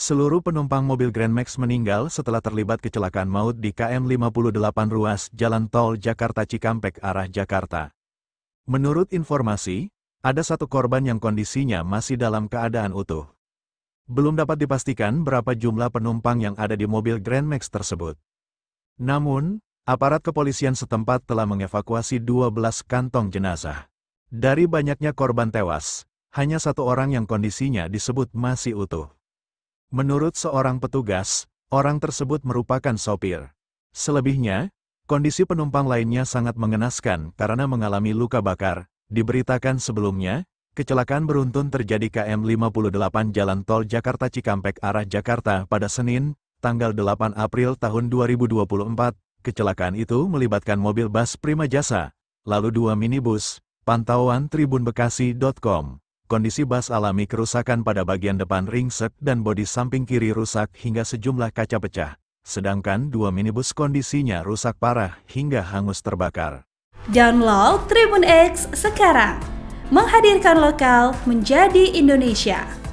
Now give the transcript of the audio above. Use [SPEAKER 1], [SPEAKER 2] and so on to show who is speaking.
[SPEAKER 1] Seluruh penumpang mobil Grand Max meninggal setelah terlibat kecelakaan maut di KM 58 ruas Jalan Tol Jakarta Cikampek arah Jakarta. Menurut informasi, ada satu korban yang kondisinya masih dalam keadaan utuh. Belum dapat dipastikan berapa jumlah penumpang yang ada di mobil Grand Max tersebut. Namun, aparat kepolisian setempat telah mengevakuasi 12 kantong jenazah. Dari banyaknya korban tewas, hanya satu orang yang kondisinya disebut masih utuh. Menurut seorang petugas, orang tersebut merupakan sopir. Selebihnya, kondisi penumpang lainnya sangat mengenaskan karena mengalami luka bakar. Diberitakan sebelumnya, kecelakaan beruntun terjadi KM 58 Jalan Tol Jakarta Cikampek arah Jakarta pada Senin, tanggal 8 April tahun 2024. Kecelakaan itu melibatkan mobil bus Prima Jasa, lalu dua minibus, pantauan tribunbekasi.com kondisi bas alami kerusakan pada bagian depan ringsek dan bodi samping kiri rusak hingga sejumlah kaca pecah. Sedangkan dua minibus kondisinya rusak parah hingga hangus terbakar.
[SPEAKER 2] Download Tribun X sekarang. Menghadirkan lokal menjadi Indonesia.